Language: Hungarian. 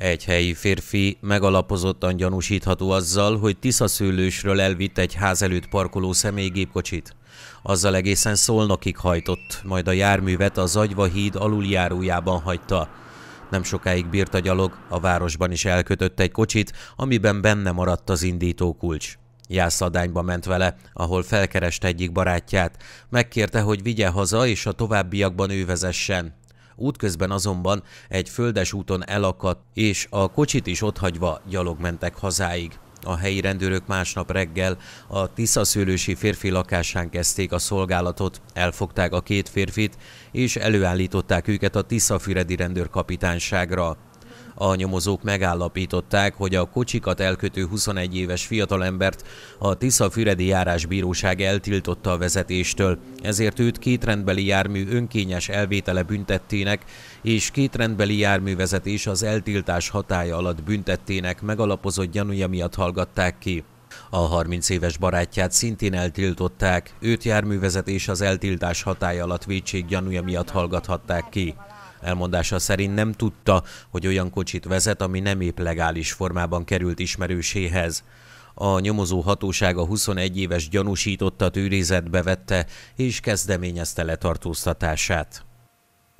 Egy helyi férfi megalapozottan gyanúsítható azzal, hogy Tiszaszőlősről elvitt egy ház előtt parkoló személygépkocsit. Azzal egészen szolnokig hajtott, majd a járművet az Agyva híd aluljárójában hagyta. Nem sokáig bírt a gyalog, a városban is elkötött egy kocsit, amiben benne maradt az indító kulcs. Jászadányba ment vele, ahol felkereste egyik barátját. Megkérte, hogy vigye haza, és a továbbiakban ő vezessen útközben azonban egy földes úton elakadt, és a kocsit is otthagyva gyalog mentek hazáig. A helyi rendőrök másnap reggel a Tiszaszőlősi férfi lakásán kezdték a szolgálatot, elfogták a két férfit, és előállították őket a Tiszafüredi rendőrkapitányságra. A nyomozók megállapították, hogy a kocsikat elkötő 21 éves fiatalembert a Tisza-Füredi járásbíróság eltiltotta a vezetéstől, ezért őt két rendbeli jármű önkényes elvétele büntettének, és két rendbeli járművezetés az eltiltás hatája alatt büntettének megalapozott gyanúja miatt hallgatták ki. A 30 éves barátját szintén eltiltották, őt járművezetés az eltiltás hatája alatt védség gyanúja miatt hallgathatták ki. Elmondása szerint nem tudta, hogy olyan kocsit vezet, ami nem épp legális formában került ismerőséhez. A nyomozó hatóság a 21 éves gyanúsítottat őrizetbe vette és kezdeményezte letartóztatását.